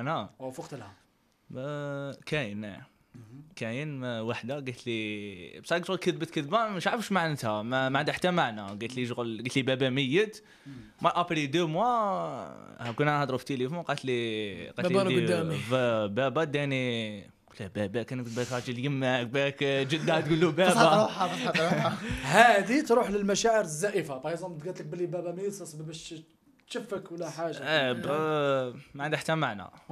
انا وافقت لها كاين إيه. كاين وحده قالت لي بصح شغل كذبت كذبه مش عارف واش معناتها ما, ما عندها حتى معنى قالت لي شغل قلت لي بابا ميت ما ابري دو موا كنا نهضروا في التليفون قالت لي قالت لي بابا داني قلت لها بابا كان قلت لها راجل يماك باك جدها تقول له بابا روحها هذه تروح للمشاعر الزائفه باغ اكزومبل قالت لك بلي بابا ميت باش تشفك ولا حاجه اه ما عندها حتى معنى